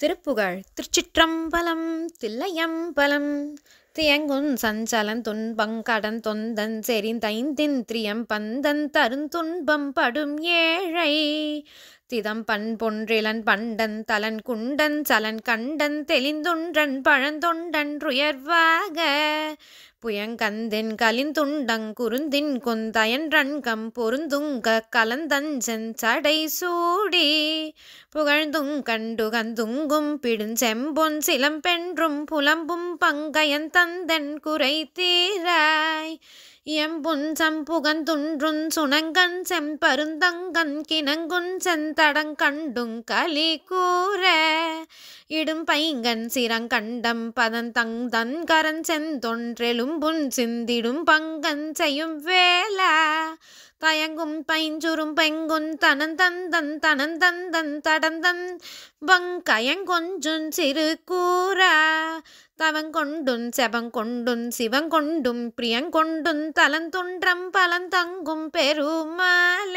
திருப்புகழ் திருச்சிற்றம்பலம் தில்லையம்பலம் தியங்குன் சஞ்சலன் துன்பங் கடன் தொந்தன் செறிந்தைந்தின் திரியம் பந்தன் தருந்துன்பம் படும் ஏழை திதம் பண்பொன்றிலன் பண்டன் தலன் குண்டன் சலன் கண்டன் தெளிந்துன்றன் பழந்தொண்டன் ருயர்வாக புயங்கந்தின் கலிந்துண்டங் குறுந்தின் கொந்தயன்றண்கம் பொருந்துங்க கலந்தஞ்சடை செஞ்சடை சூடி புகழ்ந்துங் கந்துங்கும் பிடுஞ்செம்பொன் சிலம்பென்றும் புலம்பும் பங்கயன் தந்தன் குறை தீராய் எம்புன் சம்புகந்துன்றுன் சுணங்கன் செம்பருந்தங்கன் கிணங்குன் செந்தடங்கண்டுங் கலி கூற இடும் பைங்கன் சிறங்கண்டம் தங் தன் கரன் செந்தொன்றெலும் புன் சிந்திடும் பங்கன் செய்யும் வேல தயங்கும் பைஞ்சுறும் பெங்குன் தனந்தந்தன் தனந்தந்தன் தடந்தன் பங்கயங்கொஞ்சுன் சிறு கூற தவங்கொண்டுன் செபங்கொண்டுன் சிவங்கொண்டும் பிரியங்கொண்டும் தலந்துன்றம் பலந்தங்கும் பெருமால